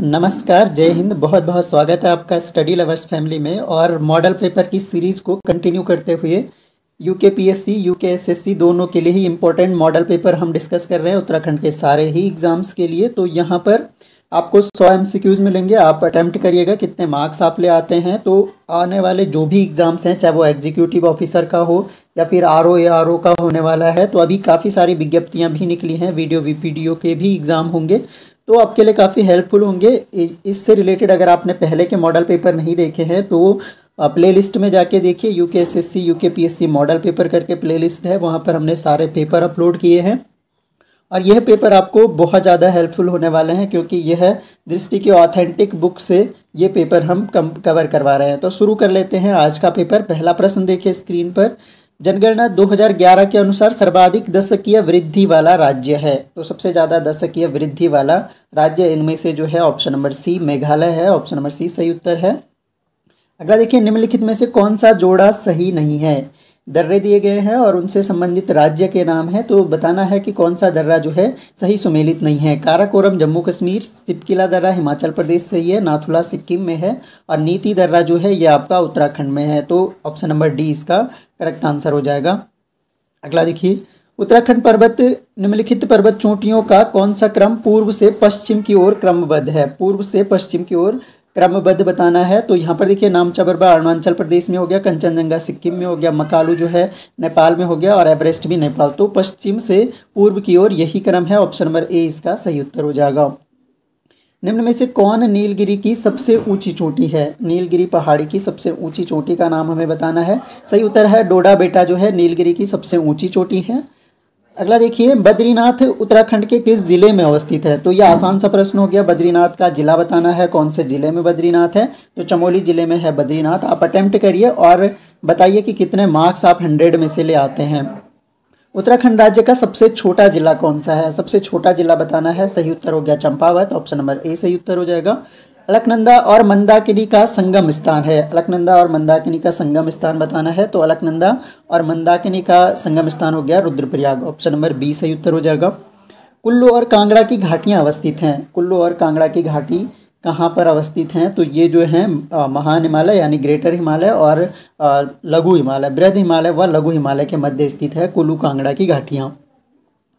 नमस्कार जय हिंद बहुत बहुत स्वागत है आपका स्टडी लवर्स फैमिली में और मॉडल पेपर की सीरीज़ को कंटिन्यू करते हुए U K P S C U K S S C दोनों के लिए ही इम्पोर्टेंट मॉडल पेपर हम डिस्कस कर रहे हैं उत्तराखंड के सारे ही एग्ज़ाम्स के लिए तो यहाँ पर आपको सौ एम सी क्यूज़ मिलेंगे आप अटैम्प्ट करिएगा कितने मार्क्स आप ले आते हैं तो आने वाले जो भी एग्ज़ाम्स हैं चाहे वो एग्जीक्यूटिव ऑफिसर का हो या फिर R O A R O का होने वाला है तो अभी काफ़ी सारी विज्ञप्तियाँ भी निकली हैं video V P D O के भी एग्ज़ाम होंगे तो आपके लिए काफ़ी हेल्पफुल होंगे इससे रिलेटेड अगर आपने पहले के मॉडल पेपर नहीं देखे हैं तो प्ले लिस्ट में जाके देखिए U K S S C U K P S C model paper करके प्ले लिस्ट है वहाँ पर हमने सारे पेपर अपलोड किए हैं और यह पेपर आपको बहुत ज़्यादा हेल्पफुल होने वाले हैं क्योंकि यह दृष्टि की ऑथेंटिक बुक से ये पेपर हम कम कवर करवा रहे हैं तो शुरू कर लेते हैं आज का पेपर पहला प्रश्न देखिए स्क्रीन पर जनगणना 2011 के अनुसार सर्वाधिक दशकीय वृद्धि वाला राज्य है तो सबसे ज़्यादा दशकीय वृद्धि वाला राज्य इनमें से जो है ऑप्शन नंबर सी मेघालय है ऑप्शन नंबर सी सही उत्तर है अगला देखिए निम्नलिखित में से कौन सा जोड़ा सही नहीं है दर्रे दिए गए हैं और उनसे संबंधित राज्य के नाम है तो बताना है कि कौन सा दर्रा जो है सही सुमेलित नहीं है काराकोरम जम्मू कश्मीर सिपकिला दर्रा हिमाचल प्रदेश से ही है नाथुला सिक्किम में है और नीति दर्रा जो है यह आपका उत्तराखंड में है तो ऑप्शन नंबर डी इसका करेक्ट आंसर हो जाएगा अगला देखिए उत्तराखंड पर्वत निम्नलिखित पर्वत चोटियों का कौन सा क्रम पूर्व से पश्चिम की ओर क्रमबद्ध है पूर्व से पश्चिम की ओर क्रमबद्ध बताना है तो यहाँ पर देखिए नामचा बर्बा अरुणाचल प्रदेश में हो गया कंचनजंगा सिक्किम में हो गया मकालू जो है नेपाल में हो गया और एवरेस्ट भी नेपाल तो पश्चिम से पूर्व की ओर यही क्रम है ऑप्शन नंबर ए इसका सही उत्तर हो जाएगा निम्न में से कौन नीलगिरी की सबसे ऊंची चोटी है नीलगिरी पहाड़ी की सबसे ऊंची चोटी का नाम हमें बताना है सही उत्तर है डोडा बेटा जो है नीलगिरी की सबसे ऊंची चोटी है अगला देखिए बद्रीनाथ उत्तराखंड के किस जिले में अवस्थित है तो यह आसान सा प्रश्न हो गया बद्रीनाथ का जिला बताना है कौन से जिले में बद्रीनाथ है तो चमोली जिले में है बद्रीनाथ आप अटेम्प्ट करिए और बताइए कि कितने मार्क्स आप हंड्रेड में से ले आते हैं उत्तराखंड राज्य का सबसे छोटा जिला कौन सा है सबसे छोटा जिला बताना है सही उत्तर हो गया चंपावत ऑप्शन नंबर ए सही उत्तर हो जाएगा अलकनंदा और मंदाकिनी का संगम स्थान है अलकनंदा और मंदाकिनी का संगम स्थान बताना है तो अलकनंदा और मंदाकिनी का संगम स्थान हो गया रुद्रप्रयाग ऑप्शन नंबर बी सही उत्तर हो जाएगा कुल्लू और कांगड़ा की घाटियाँ अवस्थित हैं कुल्लू और कांगड़ा की घाटी कहाँ पर अवस्थित हैं तो ये जो है महान हिमालय यानी ग्रेटर हिमालय और लघु हिमालय बृहद हिमालय व लघु हिमालय के मध्य स्थित है कुल्लू कांगड़ा की घाटियाँ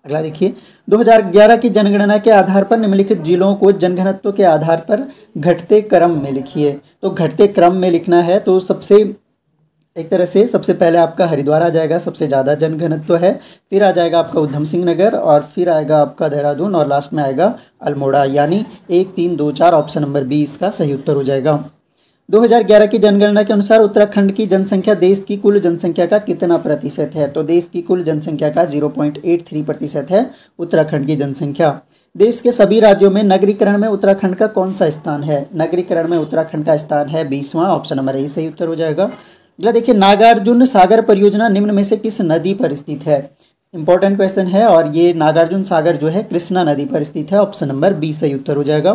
अगला देखिए 2011 की जनगणना के आधार पर निम्नलिखित जिलों को जनघनत्व के आधार पर घटते क्रम में लिखिए तो घटते क्रम में लिखना है तो सबसे एक तरह से सबसे पहले आपका हरिद्वार आ जाएगा सबसे ज़्यादा जनघनत्व है फिर आ जाएगा आपका उधम सिंह नगर और फिर आएगा आपका देहरादून और लास्ट में आएगा अल्मोड़ा यानी एक तीन दो चार ऑप्शन नंबर बी इसका सही उत्तर हो जाएगा 2011 की जनगणना के अनुसार उत्तराखंड की जनसंख्या देश की कुल जनसंख्या का कितना प्रतिशत है तो देश की कुल जनसंख्या का जीरो प्रतिशत है उत्तराखंड की जनसंख्या देश के सभी राज्यों में नगरीकरण में उत्तराखंड का कौन सा स्थान है नगरीकरण में उत्तराखंड का स्थान है बीसवां ऑप्शन नंबर ए सही उत्तर हो जाएगा अगला देखिए नागार्जुन सागर परियोजना निम्न में से किस नदी पर स्थित है इंपॉर्टेंट क्वेश्चन है और ये नागार्जुन सागर जो है कृष्णा नदी पर स्थित है ऑप्शन नंबर बी सही उत्तर हो जाएगा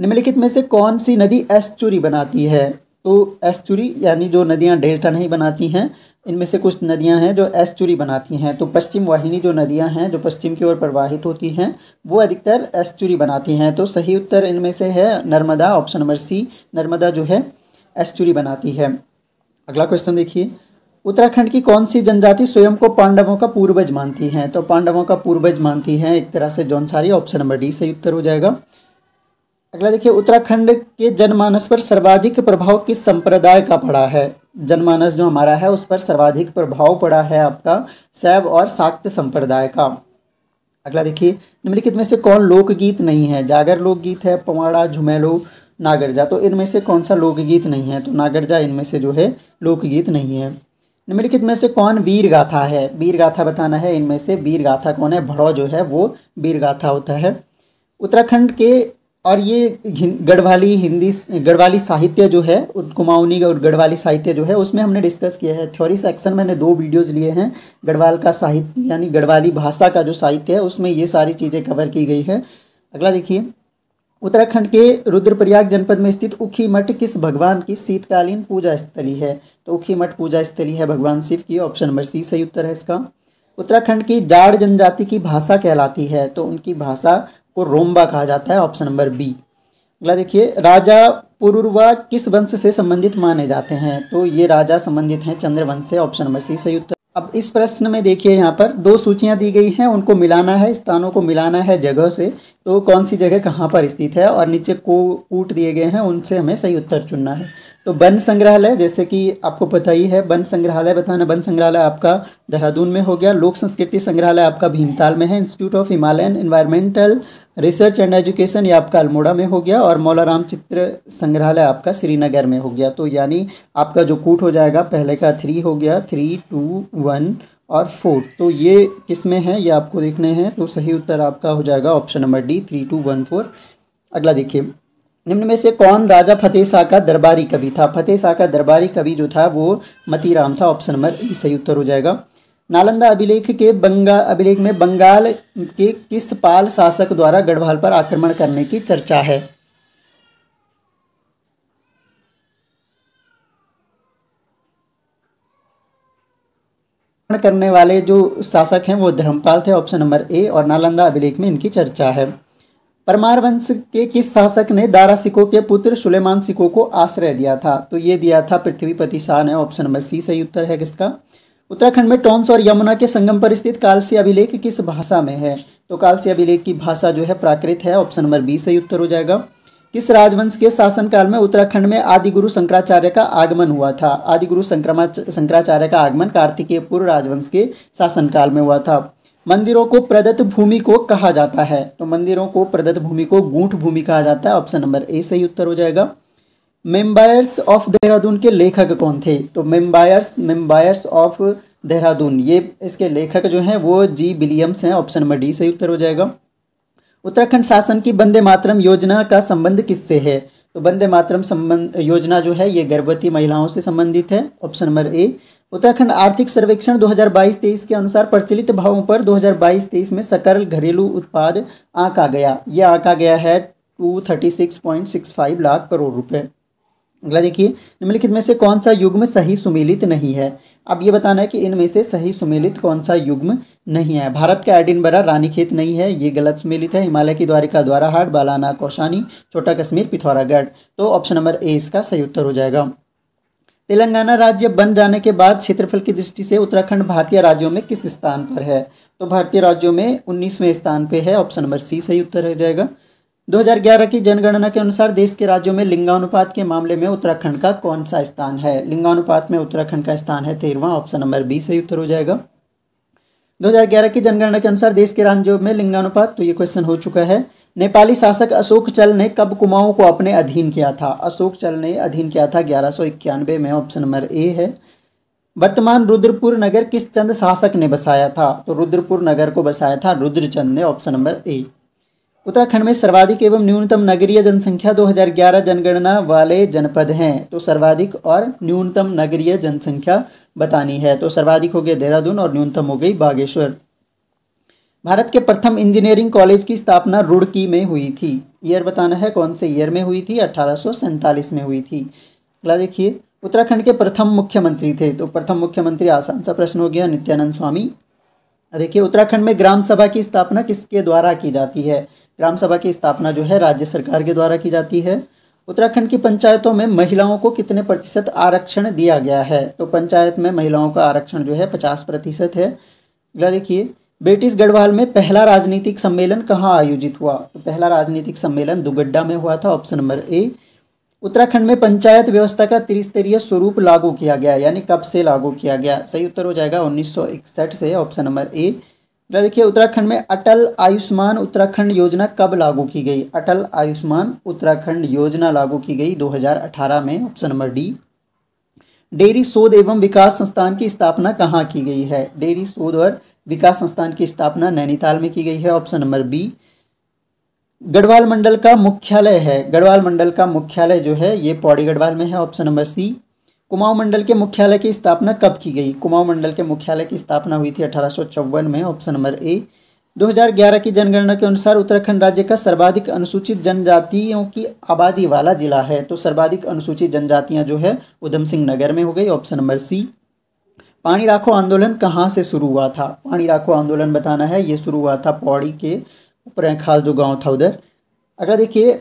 निम्नलिखित में से कौन सी नदी एस्चुरी बनाती है तो एस्चुरी यानी जो नदियाँ डेल्टा नहीं बनाती हैं इनमें से कुछ नदियाँ हैं जो एस्चुरी बनाती हैं तो पश्चिम वाहिनी जो नदियाँ हैं जो पश्चिम की ओर प्रवाहित होती हैं वो अधिकतर एस्चुरी बनाती हैं तो सही उत्तर इनमें से है Narmada option number C Narmada जो है एस्चुरी बनाती है अगला क्वेश्चन देखिए उत्तराखंड की कौन सी जनजाति स्वयं को पांडवों का पूर्वज मानती है तो पांडवों का पूर्वज मानती है एक तरह से जौन सारी ऑप्शन नंबर डी सही उत्तर हो जाएगा अगला देखिए उत्तराखंड के जनमानस पर सर्वाधिक प्रभाव किस संप्रदाय का पड़ा है जनमानस जो हमारा है उस पर सर्वाधिक प्रभाव पड़ा है आपका शैव और शाक्त संप्रदाय का अगला देखिए निम्नलिखित में से कौन लोकगीत नहीं है जागर लोकगीत है पवाड़ा झुमेलो नागरजा तो इनमें से कौन सा लोकगीत नहीं है तो नागरजा इनमें से जो है लोकगीत नहीं है निम्नलिखित में से कौन वीर गाथा है वीर गाथा बताना है इनमें से वीर गाथा कौन है भड़ो जो है वो वीर गाथा होता है उत्तराखंड के और ये गढ़वाली हिंदी गढ़वाली साहित्य जो है कुमाऊनी और गढ़वाली साहित्य जो है उसमें हमने डिस्कस किया है थ्योरी सेक्शन मैंने दो वीडियोस लिए हैं गढ़वाल का साहित्य यानी गढ़वाली भाषा का जो साहित्य है उसमें ये सारी चीज़ें कवर की गई है अगला देखिए उत्तराखंड के रुद्रप्रयाग जनपद में स्थित उखी मठ किस भगवान की शीतकालीन पूजा स्थली है तो उखी मठ पूजा स्थली है भगवान शिव की ऑप्शन नंबर सी सही उत्तर है इसका उत्तराखंड की जाड़ जनजाति की भाषा कहलाती है तो उनकी भाषा को रोम्बा कहा जाता है ऑप्शन नंबर बी अगला देखिए राजा पुरुर्वा किस वंश से संबंधित माने जाते हैं तो ये राजा संबंधित हैं चंद्रवंश से ऑप्शन नंबर सी सही उत्तर अब इस प्रश्न में देखिए यहाँ पर दो सूचियाँ दी गई हैं उनको मिलाना है स्थानों को मिलाना है जगह से तो कौन सी जगह कहाँ पर स्थित है और नीचे को कूट दिए गए हैं उनसे हमें सही उत्तर चुनना है तो वन संग्रहालय जैसे कि आपको पता ही है वन संग्रहालय बताना वन संग्रहालय आपका देहरादून में हो गया लोक संस्कृति संग्रहालय आपका भीमताल में है institute of Himalayan environmental research and education ये आपका अल्मोड़ा में हो गया और मौलाराम चित्र संग्रहालय आपका श्रीनगर में हो गया तो यानी आपका जो कूट हो जाएगा पहले का थ्री हो गया थ्री टू वन और फोर तो ये किस में है ये आपको देखने हैं तो सही उत्तर आपका हो जाएगा option number D three two one four अगला देखिए निम्न में से कौन राजा फतेह शाह का दरबारी कवि था फतेह शाह का दरबारी कवि जो था वो मतीराम था ऑप्शन नंबर ई सही उत्तर हो जाएगा नालंदा अभिलेख के बंगा अभिलेख में बंगाल के किस पाल शासक द्वारा गढ़वाल पर आक्रमण करने की चर्चा है करने वाले जो शासक हैं वो धर्मपाल थे ऑप्शन नंबर ए और नालंदा अभिलेख में इनकी चर्चा है परमार वंश के किस शासक ने दारा सिको के पुत्र सुलेमान सिको को आश्रय दिया था तो ये दिया था पृथ्वीपति शाह ने ऑप्शन नंबर सी सही उत्तर है किसका उत्तराखंड में टोंस और यमुना के संगम पर स्थित कालसी अभिलेख किस भाषा में है तो कालसी अभिलेख की भाषा जो है प्राकृत है ऑप्शन नंबर बी सही उत्तर हो जाएगा किस राजवंश के शासनकाल में उत्तराखंड में आदिगुरु शंकराचार्य का आगमन हुआ था आदिगुरु शंकराचार्य का आगमन कार्तिकेय पूर्व राजवंश के शासनकाल में हुआ था मंदिरों को प्रदत्त भूमि को कहा जाता है तो मंदिरों को प्रदत्त भूमि को गूंठ भूमि कहा जाता है ऑप्शन नंबर ए सही उत्तर हो जाएगा मेम्बायर्स ऑफ देहरादून के लेखक कौन थे तो मेम्बायर्स मेम्बायर्स ऑफ देहरादून ये इसके लेखक जो हैं वो जी विलियम्स हैं ऑप्शन नंबर डी सही उत्तर हो जाएगा उत्तराखंड शासन की वंदे मातरम योजना का संबंध किससे है तो वंदे मातरम संबंध योजना जो है ये गर्भवती महिलाओं से संबंधित है ऑप्शन नंबर ए उत्तराखंड आर्थिक सर्वेक्षण 2022-23 के अनुसार प्रचलित भावों पर 2022-23 में सकल घरेलू उत्पाद आंका गया यह आंका गया है टू लाख करोड़ रुपये अगला देखिए निम्नलिखित में से कौन सा युग्म सही सुमेलित नहीं है अब ये बताना है कि इनमें से सही सुमेलित कौन सा युग्म नहीं है भारत का एडिनबरा रानीखेत नहीं है ये गलत सुमेलित है हिमालय की द्वारिका द्वाराहाट बालाना कौशानी छोटा कश्मीर पिथौरागढ़ तो ऑप्शन नंबर ए इसका सही उत्तर हो जाएगा तेलंगाना राज्य बन जाने के बाद क्षेत्रफल की दृष्टि से उत्तराखंड भारतीय राज्यों में किस स्थान पर है तो भारतीय राज्यों में उन्नीसवें स्थान पर है ऑप्शन नंबर सी सही उत्तर रह जाएगा 2011 की जनगणना के अनुसार देश के राज्यों में लिंगानुपात के मामले में उत्तराखंड का कौन सा स्थान है लिंगानुपात में उत्तराखंड का स्थान है तेरहवा ऑप्शन नंबर बी सही उत्तर हो जाएगा 2011 की जनगणना के अनुसार देश के राज्यों में लिंगानुपात तो ये क्वेश्चन हो चुका है नेपाली शासक अशोक चल ने कब कुमाऊं को अपने अधीन किया था अशोक चल ने अधीन किया था ग्यारह में ऑप्शन नंबर ए है वर्तमान रुद्रपुर नगर किस चंद शासक ने बसाया था तो रुद्रपुर नगर को बसाया था रुद्रचंद ने ऑप्शन नंबर ए उत्तराखंड में सर्वाधिक एवं न्यूनतम नगरीय जनसंख्या 2011 जनगणना वाले जनपद हैं तो सर्वाधिक और न्यूनतम नगरीय जनसंख्या बतानी है तो सर्वाधिक हो गया देहरादून और न्यूनतम हो गई बागेश्वर भारत के प्रथम इंजीनियरिंग कॉलेज की स्थापना रुड़की में हुई थी ईयर बताना है कौन से ईयर में हुई थी अठारह में हुई थी अगला देखिए उत्तराखंड के प्रथम मुख्यमंत्री थे तो प्रथम मुख्यमंत्री आसान सा प्रश्न हो गया नित्यानंद स्वामी देखिए उत्तराखंड में ग्राम सभा की स्थापना किसके द्वारा की जाती है ग्राम सभा की स्थापना जो है राज्य सरकार के द्वारा की जाती है उत्तराखंड की पंचायतों में महिलाओं को कितने प्रतिशत आरक्षण दिया गया है तो पंचायत में महिलाओं का आरक्षण जो है पचास प्रतिशत है अगला देखिए ब्रिटिश गढ़वाल में पहला राजनीतिक सम्मेलन कहाँ आयोजित हुआ तो पहला राजनीतिक सम्मेलन दुगड्डा में हुआ था ऑप्शन नंबर ए उत्तराखंड में पंचायत व्यवस्था का त्रिस्तरीय स्वरूप लागू किया गया यानी कब से लागू किया गया सही उत्तर हो जाएगा उन्नीस से ऑप्शन नंबर ए देखिए उत्तराखंड में अटल आयुष्मान उत्तराखंड योजना कब लागू की गई अटल आयुष्मान उत्तराखंड योजना लागू की गई 2018 में ऑप्शन नंबर डी डेयरी शोध एवं विकास संस्थान की स्थापना कहाँ की गई है डेयरी शोध और विकास संस्थान की स्थापना नैनीताल में की गई है ऑप्शन नंबर बी गढ़वाल मंडल का मुख्यालय है गढ़वाल मंडल का मुख्यालय जो है ये पौड़ी गढ़वाल में है ऑप्शन नंबर सी कुमाऊं मंडल के मुख्यालय की स्थापना कब की गई कुमाऊं मंडल के मुख्यालय की स्थापना हुई थी अठारह में ऑप्शन नंबर ए 2011 की जनगणना के अनुसार उत्तराखंड राज्य का सर्वाधिक अनुसूचित जनजातियों की आबादी वाला जिला है तो सर्वाधिक अनुसूचित जनजातियां जो है उधम सिंह नगर में हो गई ऑप्शन नंबर सी पानी राखो आंदोलन कहाँ से शुरू हुआ था पानी राखो आंदोलन बताना है ये शुरू हुआ था पौड़ी के ऊपर खाल जो गाँव था उधर अगर देखिए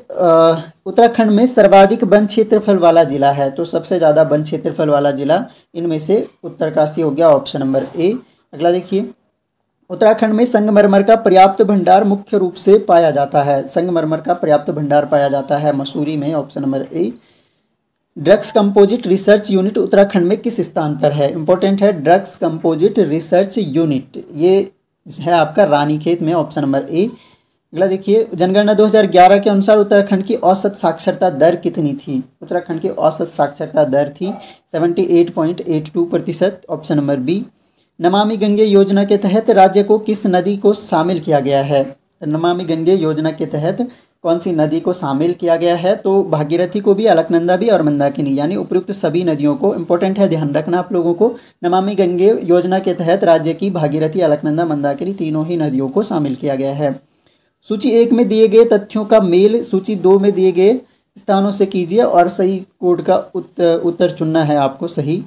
उत्तराखंड में सर्वाधिक वन क्षेत्रफल वाला जिला है तो सबसे ज़्यादा वन क्षेत्रफल वाला जिला इनमें से उत्तरकाशी हो गया ऑप्शन नंबर ए अगला देखिए उत्तराखंड में संगमरमर का पर्याप्त भंडार मुख्य रूप से पाया जाता है संगमरमर का पर्याप्त भंडार पाया जाता है मसूरी में option number A drugs composite research unit Uttarakhand में किस स्थान पर है इंपॉर्टेंट है ड्रग्स कंपोजिट रिसर्च यूनिट ये है आपका रानीखेत में ऑप्शन नंबर ए अगला देखिए जनगणना 2011 के अनुसार उत्तराखंड की औसत साक्षरता दर कितनी थी उत्तराखंड की औसत साक्षरता दर थी 78.82 प्रतिशत ऑप्शन नंबर बी नमामि गंगे योजना के तहत राज्य को किस नदी को शामिल किया गया है नमामि गंगे योजना के तहत कौन सी नदी को शामिल किया गया है तो भागीरथी को भी अलकनंदा भी और मंदाकिनी यानी उपयुक्त सभी नदियों को इम्पोर्टेंट है ध्यान रखना आप लोगों को नमामि गंगे योजना के तहत राज्य की भागीरथी अलकनंदा मंदाकिनी तीनों ही नदियों को शामिल किया गया है सूची एक में दिए गए तथ्यों का मेल सूची दो में दिए गए स्थानों से कीजिए और सही कोड का उत, उत्तर चुनना है आपको सही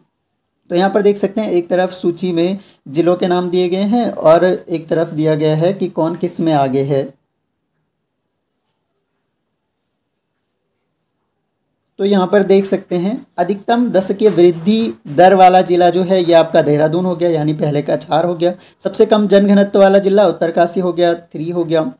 तो यहाँ पर देख सकते हैं एक तरफ सूची में ज़िलों के नाम दिए गए हैं और एक तरफ दिया गया है कि कौन किस में आगे है तो यहाँ पर देख सकते हैं अधिकतम के वृद्धि दर वाला जिला जो है यह आपका देहरादून हो गया यानी पहले का चार हो गया सबसे कम जनघनत्व वाला जिला उत्तरकाशी हो गया थ्री हो गया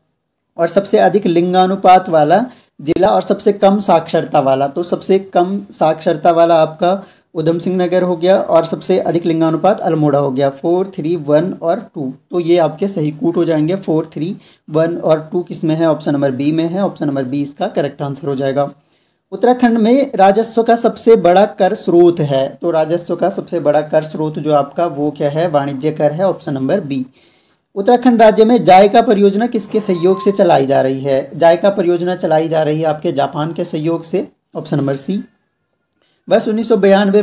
और सबसे अधिक लिंगानुपात वाला जिला और सबसे कम साक्षरता वाला तो सबसे कम साक्षरता वाला आपका उधम सिंह नगर हो गया और सबसे अधिक लिंगानुपात अल्मोड़ा हो गया फोर थ्री वन और टू तो ये आपके सही कूट हो जाएंगे फोर थ्री वन और टू किस में है ऑप्शन नंबर बी में है ऑप्शन नंबर बी इसका करेक्ट आंसर हो जाएगा उत्तराखंड में राजस्व का सबसे बड़ा कर स्रोत है तो राजस्व का सबसे बड़ा कर स्रोत जो आपका वो क्या है वाणिज्य कर है ऑप्शन नंबर बी उत्तराखंड राज्य में जायका परियोजना किसके सहयोग से चलाई जा रही है जायका परियोजना चलाई जा रही है आपके जापान के सहयोग से ऑप्शन नंबर सी वर्ष उन्नीस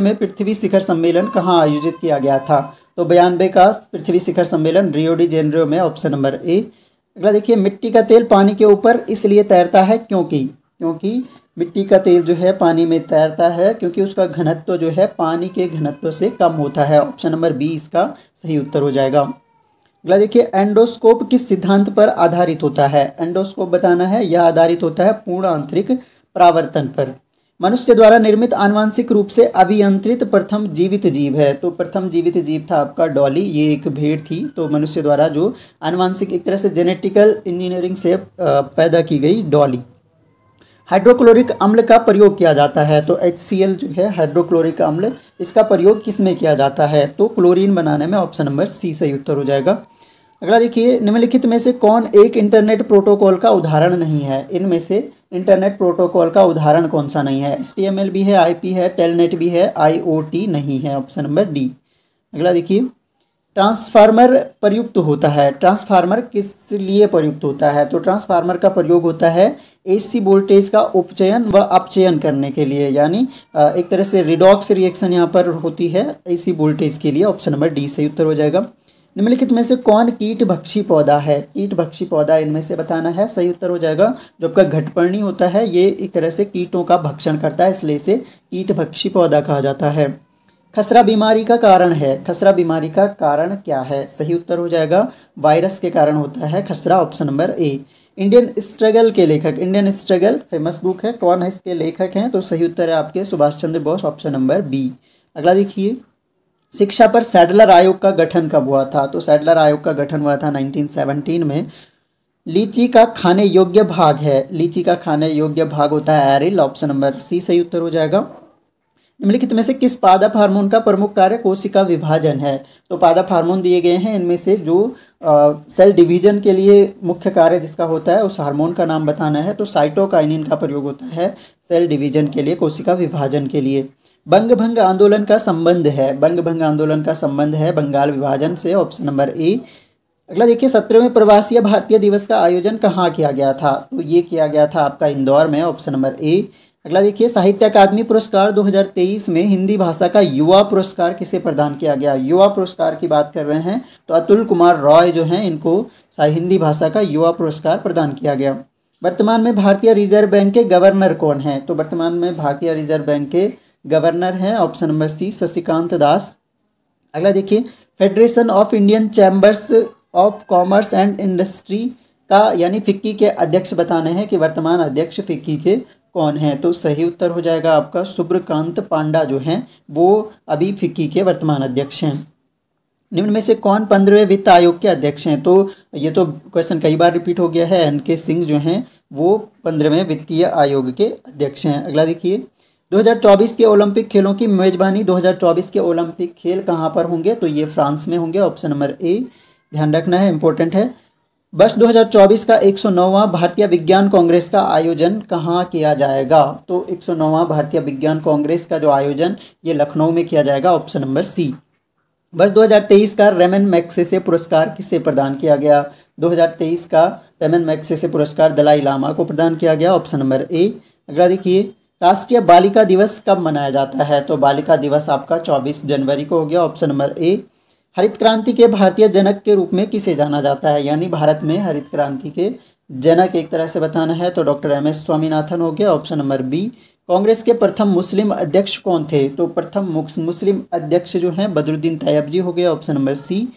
में पृथ्वी शिखर सम्मेलन कहाँ आयोजित किया गया था तो बयानबे का पृथ्वी शिखर सम्मेलन रियोडी जेनरियो में ऑप्शन नंबर ए अगला देखिए मिट्टी का तेल पानी के ऊपर इसलिए तैरता है क्योंकि क्योंकि मिट्टी का तेल जो है पानी में तैरता है क्योंकि उसका घनत्व जो है पानी के घनत्व से कम होता है ऑप्शन नंबर बी इसका सही उत्तर हो जाएगा अगला देखिए एंडोस्कोप किस सिद्धांत पर आधारित होता है एंडोस्कोप बताना है यह आधारित होता है पूर्ण आंतरिक प्रावर्तन पर मनुष्य द्वारा निर्मित आनुवांशिक रूप से अभियंत्रित प्रथम जीवित जीव है तो प्रथम जीवित जीव था आपका डॉली ये एक भेड़ थी तो मनुष्य द्वारा जो आनुवांशिक एक तरह से जेनेटिकल इंजीनियरिंग से पैदा की गई डॉली हाइड्रोक्लोरिक अम्ल का प्रयोग किया जाता है तो एच जो है हाइड्रोक्लोरिक अम्ल इसका प्रयोग किस में किया जाता है तो क्लोरीन बनाने में ऑप्शन नंबर सी सही उत्तर हो जाएगा अगला देखिए निम्नलिखित में से कौन एक इंटरनेट प्रोटोकॉल का उदाहरण नहीं है इनमें से इंटरनेट प्रोटोकॉल का उदाहरण कौन सा नहीं है एस भी है आई है टेलनेट भी है आई नहीं है ऑप्शन नंबर डी अगला देखिए ट्रांसफार्मर प्रयुक्त होता है ट्रांसफार्मर किस लिए प्रयुक्त होता है तो ट्रांसफार्मर का प्रयोग होता है एसी वोल्टेज का उपचयन व अपचयन करने के लिए यानी एक तरह से रिडॉक्स रिएक्शन यहाँ पर होती है एसी वोल्टेज के लिए ऑप्शन नंबर डी सही उत्तर हो जाएगा निम्नलिखित में से कौन कीट भक्षी पौधा है कीट भक्षी पौधा इनमें से बताना है सही उत्तर हो जाएगा जो आपका घटपर्णी होता है ये एक तरह से कीटों का भक्षण करता है इसलिए इसे कीट भक्षी पौधा कहा जाता है खसरा बीमारी का कारण है खसरा बीमारी का कारण क्या है सही उत्तर हो जाएगा वायरस के कारण होता है खसरा option number A Indian struggle के लेखक इंडियन स्ट्रगल फेमस बुक है कौन है इसके लेखक हैं तो सही उत्तर है आपके Subhash Chandra Bose option number B अगला देखिए शिक्षा पर सैडलर आयोग का गठन कब हुआ था तो सैडलर आयोग का गठन हुआ था 1917 में लीची का खाने योग्य भाग है लीची का खाने योग्य भाग होता है एरिल ऑप्शन नंबर सी सही उत्तर हो जाएगा निम्नलिखित में से किस पादप हार्मोन का प्रमुख कार्य कोशिका विभाजन है तो पादप हार्मोन दिए गए हैं इनमें से जो आ, सेल डिवीजन के लिए मुख्य कार्य जिसका होता है उस हार्मोन का नाम बताना है तो साइटोकाइनिन का प्रयोग होता है सेल डिवीजन के लिए कोशिका विभाजन के लिए बंग भंग आंदोलन का संबंध है बंग भंग आंदोलन का संबंध है बंगाल विभाजन से ऑप्शन नंबर ए अगला देखिए सत्रहवें प्रवासीय भारतीय दिवस का आयोजन कहाँ किया गया था तो ये किया गया था आपका इंदौर में ऑप्शन नंबर ए अगला देखिए साहित्य अकादमी पुरस्कार 2023 में हिंदी भाषा का युवा पुरस्कार किसे प्रदान किया गया युवा पुरस्कार की बात कर रहे हैं तो अतुल कुमार रॉय जो हैं इनको हिंदी भाषा का युवा पुरस्कार प्रदान किया गया वर्तमान में भारतीय रिजर्व बैंक के गवर्नर कौन हैं तो वर्तमान में भारतीय रिजर्व बैंक के गवर्नर हैं option number C Shashikant Das अगला देखिए Federation of Indian Chambers of Commerce and Industry का यानी फिक्की के अध्यक्ष बताने हैं कि वर्तमान अध्यक्ष फिक्की के कौन है तो सही उत्तर हो जाएगा आपका शुभ्रकांत पांडा जो हैं वो अभी फिक्की के वर्तमान अध्यक्ष हैं निम्न में से कौन पंद्रहवें वित्त आयोग के अध्यक्ष हैं तो ये तो क्वेश्चन कई बार रिपीट हो गया है एन के सिंह जो हैं वो पंद्रहवें वित्तीय आयोग के अध्यक्ष हैं अगला देखिए 2024 के ओलंपिक खेलों की मेजबानी 2024 के ओलंपिक खेल कहाँ पर होंगे तो ये फ्रांस में होंगे ऑप्शन नंबर ए ध्यान रखना है इंपॉर्टेंट है वर्ष 2024 का 109वां भारतीय विज्ञान कांग्रेस का आयोजन कहाँ किया जाएगा तो 109वां भारतीय विज्ञान कांग्रेस का जो आयोजन ये लखनऊ में किया जाएगा ऑप्शन नंबर सी वर्ष 2023 का रेमन मैक्सेसे पुरस्कार किसे प्रदान किया गया 2023 का रेमन मैक्सेसे पुरस्कार दलाई लामा को प्रदान किया गया ऑप्शन नंबर ए अगला देखिए राष्ट्रीय बालिका दिवस कब मनाया जाता है तो बालिका दिवस आपका 24 जनवरी को हो गया ऑप्शन नंबर ए हरित क्रांति के भारतीय जनक के रूप में किसे जाना जाता है यानी भारत में हरित क्रांति के जनक एक तरह से बताना है तो डॉक्टर एम एस स्वामीनाथन हो गया ऑप्शन नंबर बी कांग्रेस के प्रथम मुस्लिम अध्यक्ष कौन थे तो प्रथम मुस्लिम अध्यक्ष जो हैं बदरुद्दीन तैयब जी हो गया ऑप्शन नंबर सी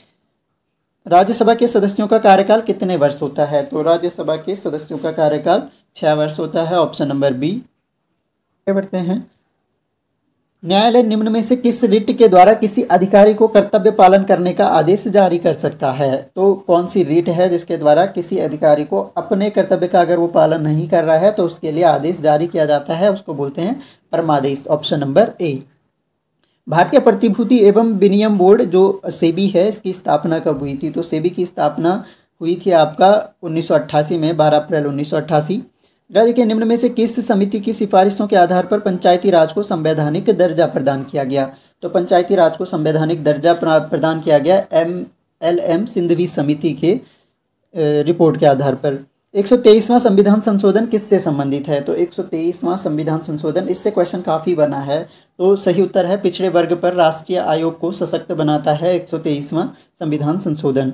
राज्यसभा के सदस्यों का कार्यकाल कितने वर्ष होता है तो राज्यसभा के सदस्यों का कार्यकाल छः वर्ष होता है ऑप्शन नंबर बी बढ़ते हैं न्यायालय निम्न में से किस रिट के द्वारा किसी अधिकारी को कर्तव्य पालन करने का आदेश जारी कर सकता है तो कौन सी रिट है जिसके द्वारा किसी अधिकारी को अपने कर्तव्य का अगर वो पालन नहीं कर रहा है तो उसके लिए आदेश जारी किया जाता है उसको बोलते हैं परमादेश ऑप्शन नंबर ए भारतीय प्रतिभूति एवं विनियम बोर्ड जो सेबी है इसकी स्थापना कब हुई थी तो सेबी की स्थापना हुई थी आपका उन्नीस में बारह अप्रैल उन्नीस राज्य के निम्न में से किस समिति की सिफारिशों के आधार पर पंचायती राज को संवैधानिक दर्जा प्रदान किया गया तो पंचायती राज को संवैधानिक दर्जा प्रदान किया गया एम एल एम सिंधवी समिति के रिपोर्ट के आधार पर 123वां संविधान संशोधन किससे संबंधित है तो 123वां संविधान संशोधन इससे क्वेश्चन काफ़ी बना है तो सही उत्तर है पिछड़े वर्ग पर राष्ट्रीय आयोग को सशक्त बनाता है 123वां संविधान संशोधन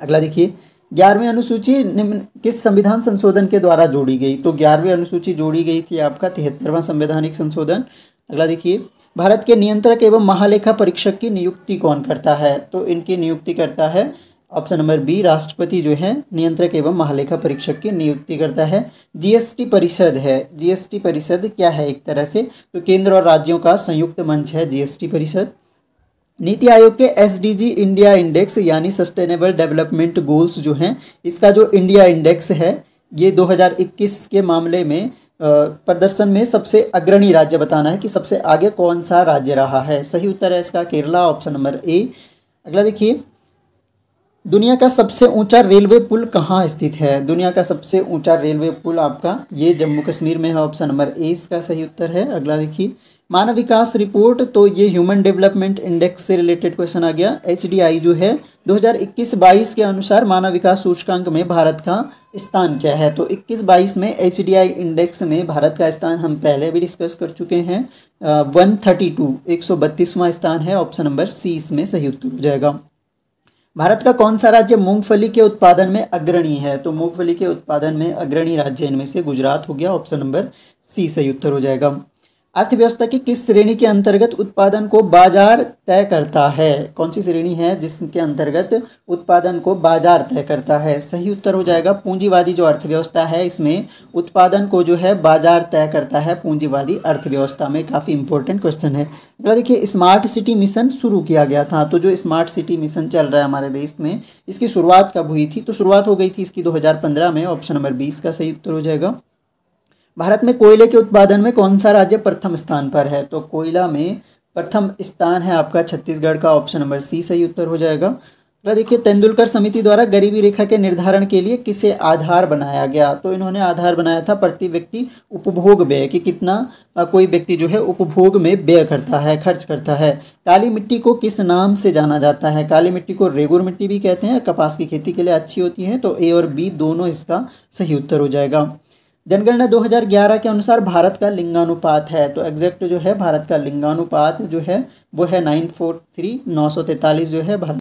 अगला देखिए ग्यारहवीं अनुसूची निम्न किस संविधान संशोधन के द्वारा जोड़ी गई तो ग्यारहवीं अनुसूची जोड़ी गई थी आपका तिहत्तरवां संवैधानिक संशोधन अगला देखिए भारत के नियंत्रक एवं महालेखा परीक्षक की नियुक्ति कौन करता है तो इनकी नियुक्ति करता है ऑप्शन नंबर बी राष्ट्रपति जो है नियंत्रक एवं महालेखा परीक्षक की नियुक्ति करता है जीएसटी परिषद है जीएसटी परिषद क्या है एक तरह से तो केंद्र और राज्यों का संयुक्त मंच है जीएसटी परिषद नीति आयोग के एस इंडिया इंडेक्स यानी सस्टेनेबल डेवलपमेंट गोल्स जो हैं इसका जो इंडिया इंडेक्स है ये 2021 के मामले में प्रदर्शन में सबसे अग्रणी राज्य बताना है कि सबसे आगे कौन सा राज्य रहा है सही उत्तर है इसका केरला ऑप्शन नंबर ए अगला देखिए दुनिया का सबसे ऊंचा रेलवे पुल कहाँ स्थित है दुनिया का सबसे ऊंचा रेलवे पुल आपका ये जम्मू कश्मीर में है ऑप्शन नंबर ए इसका सही उत्तर है अगला देखिए मानव विकास रिपोर्ट तो ये ह्यूमन डेवलपमेंट इंडेक्स से रिलेटेड क्वेश्चन आ गया एच जो है 2021-22 के अनुसार मानव विकास सूचकांक में भारत का स्थान क्या है तो 21-22 में एच इंडेक्स में भारत का स्थान हम पहले भी डिस्कस कर चुके हैं वन थर्टी टू स्थान है ऑप्शन नंबर सी इसमें सही उत्तर हो जाएगा भारत का कौन सा राज्य मूंगफली के उत्पादन में अग्रणी है तो मूंगफली के उत्पादन में अग्रणी राज्य इनमें से गुजरात हो गया ऑप्शन नंबर सी सही उत्तर हो जाएगा अर्थव्यवस्था की किस श्रेणी के अंतर्गत उत्पादन को बाजार तय करता है कौन सी श्रेणी है जिसके अंतर्गत उत्पादन को बाजार तय करता है सही उत्तर हो जाएगा पूंजीवादी जो अर्थव्यवस्था है इसमें उत्पादन को जो है बाजार तय करता है पूंजीवादी अर्थव्यवस्था में काफ़ी इंपॉर्टेंट क्वेश्चन है अगला देखिए स्मार्ट सिटी मिशन शुरू किया गया था तो जो स्मार्ट सिटी मिशन चल रहा है हमारे देश में इसकी शुरुआत कब हुई थी तो शुरुआत हो गई थी इसकी दो में ऑप्शन नंबर बीस का सही उत्तर हो जाएगा भारत में कोयले के उत्पादन में कौन सा राज्य प्रथम स्थान पर है तो कोयला में प्रथम स्थान है आपका छत्तीसगढ़ का ऑप्शन नंबर सी सही उत्तर हो जाएगा अगला तो देखिए तेंदुलकर समिति द्वारा गरीबी रेखा के निर्धारण के लिए किसे आधार बनाया गया तो इन्होंने आधार बनाया था प्रति व्यक्ति उपभोग व्यय कि कितना कोई व्यक्ति जो है उपभोग में व्यय करता है खर्च करता है काली मिट्टी को किस नाम से जाना जाता है काली मिट्टी को रेगुर मिट्टी भी कहते हैं कपास की खेती के लिए अच्छी होती है तो ए और बी दोनों इसका सही उत्तर हो जाएगा जनगणना 2011 के अनुसार भारत का लिंगानुपात है तो एग्जैक्ट जो है भारत का लिंगानुपात जो है वो है नाइन फोर थ्री नौ सौ तैंतालीस जो है भारत